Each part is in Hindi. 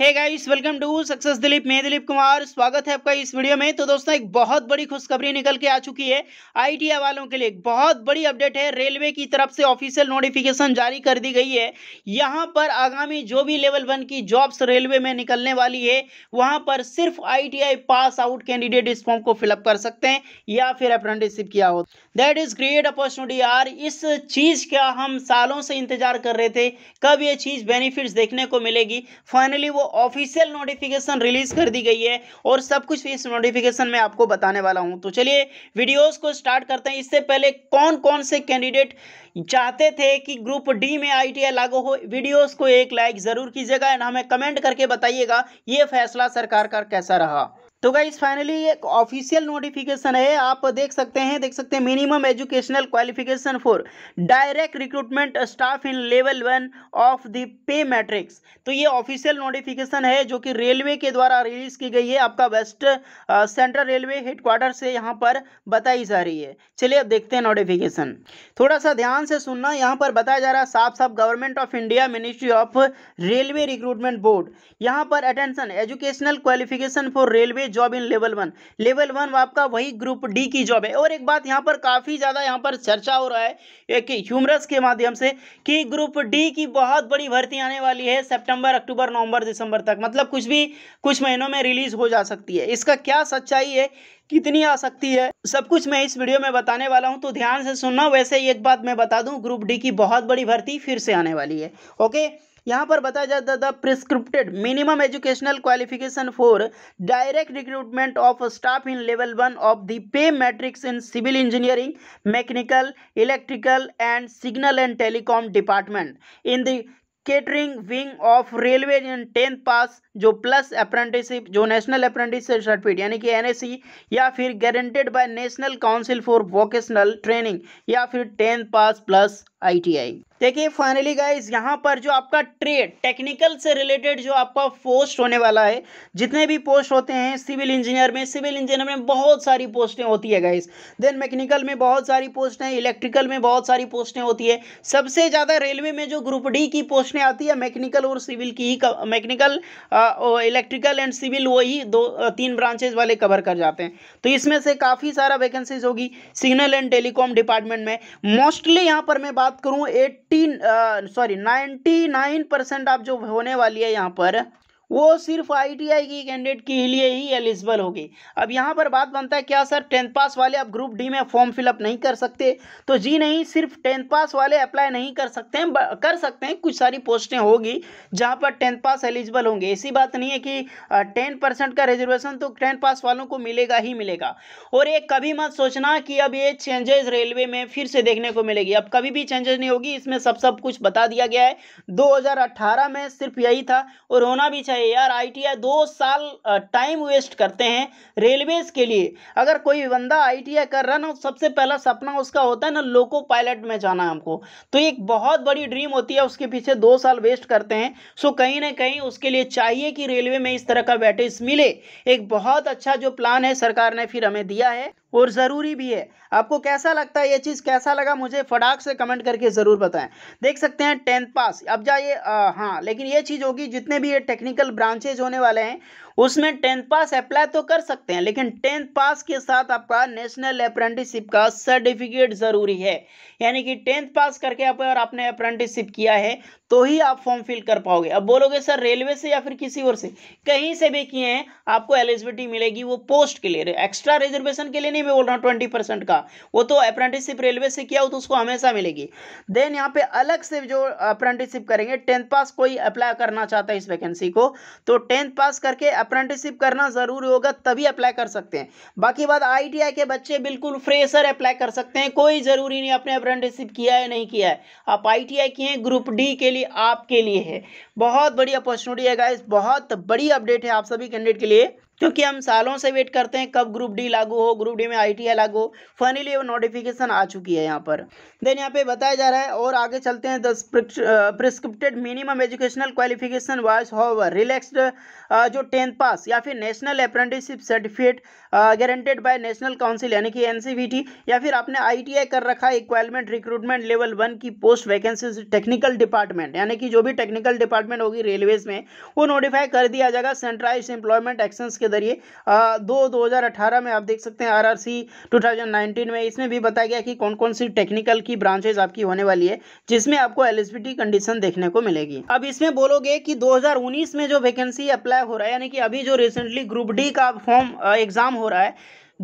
hey guys welcome to success Dilip मैं दिलीप कुमार स्वागत है आपका इस वीडियो में तो दोस्तों एक बहुत बड़ी खुशखबरी निकल के आ चुकी है आईटीआई वालों के लिए एक बहुत बड़ी अपडेट है रेलवे की तरफ से ऑफिशियल नोटिफिकेशन जारी कर दी गई है यहां पर आगामी जो भी लेवल वन की जॉब्स रेलवे में निकलने वाली है वहां पर सिर्फ आई पास आउट कैंडिडेट इस फॉर्म को फिलअप कर सकते हैं या फिर अप्रेंटिसशिप किया हो दैट इज ग्रेट अपॉर्चुनिटी यार इस चीज़ का हम सालों से इंतजार कर रहे थे कब ये चीज़ बेनिफिट्स देखने को मिलेगी फाइनली वो ऑफिशियल नोटिफिकेशन रिलीज कर दी गई है और सब कुछ इस नोटिफिकेशन में आपको बताने वाला हूं तो चलिए वीडियोस को स्टार्ट करते हैं इससे पहले कौन कौन से कैंडिडेट चाहते थे कि ग्रुप डी में आईटीआई लागू हो वीडियोस को एक लाइक ज़रूर कीजिएगा एंड हमें कमेंट करके बताइएगा ये फैसला सरकार का कैसा रहा तो गाइज फाइनली एक ऑफिशियल नोटिफिकेशन है आप देख सकते हैं देख सकते हैं minimum educational qualification for direct recruitment staff in level one of the pay matrix तो ये ऑफिशियल नोटिफिकेशन है जो कि रेलवे के द्वारा रिलीज की गई है आपका वेस्ट सेंट्रल रेलवे हेडक्वार्टर से यहाँ पर बताई जा रही है चलिए अब देखते हैं नोटिफिकेशन थोड़ा सा ध्यान से सुनना यहाँ पर बताया जा रहा है साफ साफ government of India ministry of railway recruitment board यहाँ पर attention educational qualification for railway job in level one level one आपका वही ग्रुप डी की जॉब है और एक बात यहाँ पर काफ़ी ज़्यादा यहाँ पर चर्चा हो रहा है एक ह्यूमरस के माध्यम से कि ग्रुप डी की बहुत बड़ी भर्ती आने वाली है सेप्टेम्बर अक्टूबर नवंबर दिसंबर तक मतलब कुछ भी कुछ महीनों में रिलीज हो जा सकती है इसका क्या सच्चाई है कितनी आ सकती है सब कुछ मैं इस वीडियो में बताने वाला हूं तो ध्यान से सुनना वैसे एक बात मैं बता दूं ग्रुप डी की बहुत बड़ी भर्ती फिर से आने वाली है ओके यहाँ पर बताया जाता था prescribed minimum educational qualification for direct recruitment of staff in level one of the pay matrix in civil engineering mechanical electrical and signal and telecom department in the catering wing of railway in tenth pass जो प्लस अप्रेंटिसशिप जो नेशनल अप्रेंटिसशिप सर्टिफिकेट यानी कि एनएससी या फिर guaranteed by national council for vocational training या फिर टेंथ पास प्लस आईटीआई देखिए फाइनली गाइज यहाँ पर जो आपका ट्रेड टेक्निकल से रिलेटेड जो आपका पोस्ट होने वाला है जितने भी पोस्ट होते हैं सिविल इंजीनियर में सिविल इंजीनियर में बहुत सारी पोस्टें होती है गाइज देन मैकेनिकल में बहुत सारी पोस्टें इलेक्ट्रिकल में बहुत सारी पोस्टें होती है सबसे ज़्यादा रेलवे में जो ग्रुप डी की पोस्टें में आती है मैकेनिकल और सिविल की ही मैकेनिकल इलेक्ट्रिकल एंड सिविल वही दो तीन ब्रांचेज वाले कवर कर जाते हैं तो इसमें से काफ़ी सारा वैकेंसीज होगी सिग्नल एंड टेलीकॉम डिपार्टमेंट में मोस्टली यहाँ पर मैं बात करूँ eighty sorry ninety nine percent आप जो होने वाली है यहाँ पर वो सिर्फ आईटीआई की कैंडिडेट के लिए ही एलिजिबल होगी अब यहाँ पर बात बनता है क्या सर टेंथ पास वाले अब ग्रुप डी में फॉर्म फिलअप नहीं कर सकते तो जी नहीं सिर्फ टेंथ पास वाले अप्लाई नहीं कर सकते हैं कर सकते हैं कुछ सारी पोस्टें होगी जहाँ पर टेंथ पास एलिजिबल होंगे ऐसी बात नहीं है कि टेन परसेंट का रिजर्वेशन तो टेंथ पास वालों को मिलेगा ही मिलेगा और ये कभी मत सोचना कि अब ये चेंजेस रेलवे में फिर से देखने को मिलेगी अब कभी भी चेंजेस नहीं होगी इसमें सब सब कुछ बता दिया गया है दो में सिर्फ यही था और होना भी चाहिए है यार आईटीआई दो साल टाइम वेस्ट करते हैं रेलवेज के लिए अगर कोई बंदा आईटीआई कर रहा ना तो सबसे पहला सपना उसका होता है ना लोको पायलट में जाना हमको तो एक बहुत बड़ी ड्रीम होती है उसके पीछे दो साल वेस्ट करते हैं सो कहीं ना कहीं उसके लिए चाहिए कि रेलवे में इस तरह का वेटेज मिले एक बहुत अच्छा जो प्लान है सरकार ने फिर हमें दिया है और ज़रूरी भी है आपको कैसा लगता है ये चीज़ कैसा लगा मुझे फटाक से कमेंट करके ज़रूर बताएं देख सकते हैं टेंथ पास अब जाइए हाँ लेकिन ये चीज़ होगी जितने भी ये टेक्निकल ब्रांचेज होने वाले हैं उसमें टेंथ पास अप्लाई तो कर सकते हैं लेकिन टेंथ पास के साथ आपका नेशनल अप्रेंटिसिप का सर्टिफिकेट ज़रूरी है यानी कि टेंथ पास करके आप अगर आपने अप्रेंटिसिप किया है तो ही आप फॉर्म फिल कर पाओगे अब बोलोगे सर रेलवे से या फिर किसी और से कहीं से भी किए हैं आपको एलिजिबिलिटी मिलेगी वो पोस्ट के लिए एक्स्ट्रा रिजर्वेशन के लिए नहीं मैं बोल रहा हूँ ट्वेंटी परसेंट का वो तो अप्रेंटिसिप रेलवे से किया हो तो उसको हमेशा मिलेगी देन यहाँ पे अलग से जो अप्रेंटिसिप करेंगे टेंथ पास कोई अप्लाई करना चाहता है इस वैकेंसी को तो टेंथ पास करके अप्रेंटिसिप करना ज़रूरी होगा तभी अप्लाई कर सकते हैं बाकी बात आईटीआई के बच्चे बिल्कुल फ्रेशर अप्लाई कर सकते हैं कोई ज़रूरी नहीं आपने अप्रेंटिसिप किया है नहीं किया है आप आईटीआई किए हैं ग्रुप डी के लिए आपके लिए है बहुत बड़ी अपॉर्चुनिटी है गाइस बहुत बड़ी अपडेट है आप सभी कैंडिडेट के लिए क्योंकि हम सालों से वेट करते हैं कब ग्रुप डी लागू हो ग्रुप डी में आई टी लागू हो फाइनली वो नोटिफिकेशन आ चुकी है यहाँ पर देन यहाँ पे बताया जा रहा है और आगे चलते हैं दस prescribed minimum educational qualification wise however relaxed जो टेंथ पास या फिर national apprenticeship certificate guaranteed by national council यानी कि एनसीवीटी या फिर आपने आईटीआई कर रखा है इक्वालमेंट रिक्रूटमेंट लेवल वन की पोस्ट वैकेंसीज टेक्निकल डिपार्टमेंट यानी कि जो भी टेक्निकल डिपार्टमेंट होगी रेलवेज में वो नोटिफाई कर दिया जाएगा सेंट्राइज एम्प्लॉयमेंट एक्शन के जरिए दो दो में आप देख सकते हैं आर आर में इसमें भी बताया गया कि कौन कौन सी टेक्निकल की ब्रांचेज आपकी होने वाली है जिसमें आपको एलिजिबिलिटी कंडीशन देखने को मिलेगी अब इसमें बोलोगे कि 2019 में जो वैकेंसी अप्लाई हो रहा है यानी कि अभी जो रिसेंटली ग्रुप डी का फॉर्म एग्जाम हो रहा है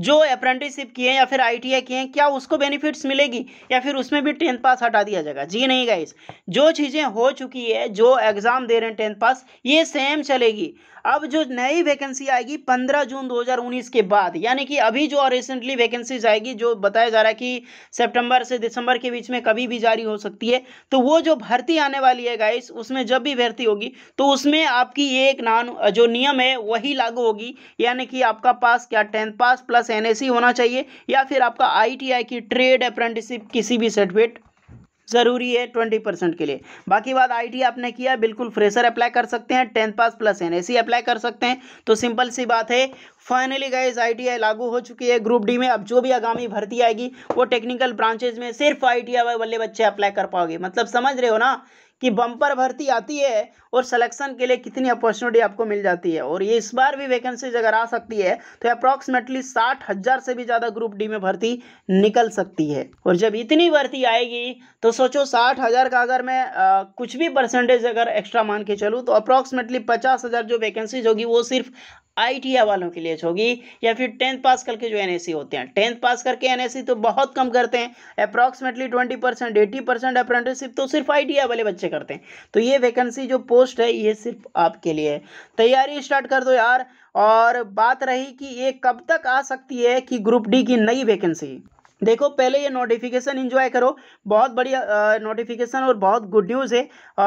जो अप्रेंटिसशिप किए हैं या फिर आईटीआई किए हैं क्या उसको बेनिफिट्स मिलेगी या फिर उसमें भी टेंथ पास हटा दिया जाएगा जी नहीं गाइस जो चीज़ें हो चुकी है जो एग्ज़ाम दे रहे हैं टेंथ पास ये सेम चलेगी अब जो नई वैकेंसी आएगी 15 जून 2019 के बाद यानी कि अभी जो रिसेंटली वैकेंसीज आएगी जो बताया जा रहा है कि सेप्टेम्बर से दिसंबर के बीच में कभी भी जारी हो सकती है तो वो जो भर्ती आने वाली है गाइस उसमें जब भी भर्ती होगी तो उसमें आपकी ये एक नान जो नियम है वही लागू होगी यानी कि आपका पास क्या टेंथ पास प्लस पास एन होना चाहिए या फिर आपका आई की ट्रेड अप्रेंटिसिप किसी भी सर्टिफिकेट ज़रूरी है ट्वेंटी परसेंट के लिए बाकी बात आईटी आपने किया बिल्कुल फ्रेशर अप्लाई कर सकते हैं tenth pass plus NSC apply कर सकते हैं तो सिंपल सी बात है फाइनली गाइज आई टी लागू हो चुकी है ग्रुप डी में अब जो भी आगामी भर्ती आएगी वो टेक्निकल ब्रांचेज में सिर्फ आई टी वाले बच्चे अप्लाई कर पाओगे मतलब समझ रहे हो ना कि बम्पर भर्ती आती है और सिलेक्शन के लिए कितनी अपॉर्चुनिटी आपको मिल जाती है और ये इस बार भी वैकेंसीज अगर आ सकती है तो अप्रॉक्सीमेटली साठ हज़ार से भी ज़्यादा ग्रुप डी में भर्ती निकल सकती है और जब इतनी भर्ती आएगी तो सोचो साठ हज़ार का अगर मैं आ, कुछ भी परसेंटेज अगर एक्स्ट्रा मान के चलूँ तो अप्रॉक्सीमेटली पचास हज़ार जो वैकेंसीज होगी वो सिर्फ आई वालों के लिए होगी या फिर टेंथ पास करके जो एन होते हैं टेंथ पास करके एन तो बहुत कम करते हैं approximately twenty percent eighty percent apprenticeship तो सिर्फ आई वाले बच्चे करते हैं तो ये वैकेंसी जो पोस्ट है ये सिर्फ आपके लिए है तैयारी स्टार्ट कर दो यार और बात रही कि ये कब तक आ सकती है कि ग्रुप डी की नई वैकेंसी देखो पहले ये नोटिफिकेशन एंजॉय करो बहुत बढ़िया नोटिफिकेशन और बहुत गुड न्यूज़ है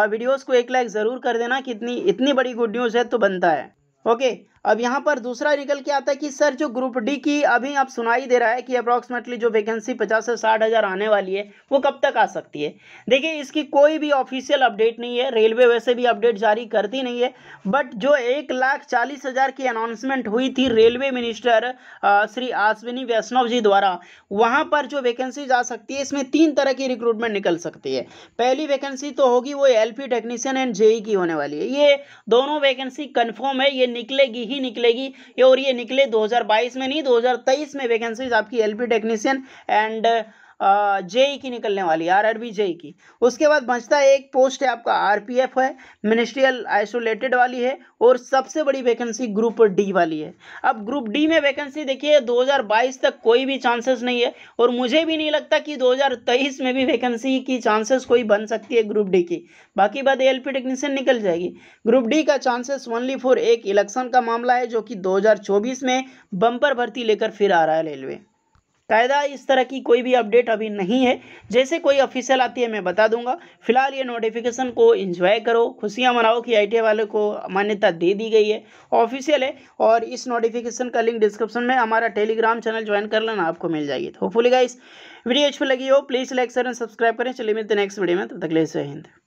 वीडियोस को एक लाइक ज़रूर कर देना कि इतनी इतनी बड़ी गुड न्यूज़ है तो बनता है ओके अब यहाँ पर दूसरा निकल के आता है कि सर जो ग्रुप डी की अभी आप सुनाई दे रहा है कि अप्रॉक्सीमेटली जो वैकेंसी पचास से साठ हज़ार आने वाली है वो कब तक आ सकती है देखिए इसकी कोई भी ऑफिशियल अपडेट नहीं है रेलवे वैसे भी अपडेट जारी करती नहीं है बट जो एक लाख चालीस हज़ार की अनाउंसमेंट हुई थी रेलवे मिनिस्टर श्री आश्विनी वैष्णव जी द्वारा वहाँ पर जो वैकेंसी जा सकती है इसमें तीन तरह की रिक्रूटमेंट निकल सकती है पहली वैकेंसी तो होगी वो एल टेक्नीशियन एंड जेई की होने वाली है ये दोनों वैकेंसी कन्फर्म है ये निकलेगी ही निकलेगी और ये निकले 2022 में नहीं 2023 में वैकेंसीज आपकी एलपी टेक्नीशियन एंड जेई की निकलने वाली आर आर बी जेई की उसके बाद बचता एक पोस्ट है आपका आर पी एफ है मिनिस्ट्रियल आइसोलेटेड वाली है और सबसे बड़ी वैकेंसी ग्रुप डी वाली है अब ग्रुप डी में वैकेंसी देखिए 2022 तक कोई भी चांसेस नहीं है और मुझे भी नहीं लगता कि 2023 में भी वैकेंसी की चांसेस कोई बन सकती है ग्रुप डी की बाकी बात एल पी टेक्नीशियन निकल जाएगी ग्रुप डी का चांसेस ओनली फॉर एक इलेक्शन का मामला है जो कि दो में बंपर भर्ती लेकर फिर आ रहा है रेलवे कायदा इस तरह की कोई भी अपडेट अभी नहीं है जैसे कोई ऑफिशियल आती है मैं बता दूंगा फिलहाल ये नोटिफिकेशन को एंजॉय करो खुशियां मनाओ कि आई वाले को मान्यता दे दी गई है ऑफिशियल है और इस नोटिफिकेशन का लिंक डिस्क्रिप्शन में हमारा टेलीग्राम चैनल ज्वाइन कर लेना आपको मिल जाएगी तो होपफुली गाइस वीडियो अच्छी लगी हो please like sir and subscribe करें चलिए मिलते नेक्स्ट वीडियो में तब तो तक ले हिंद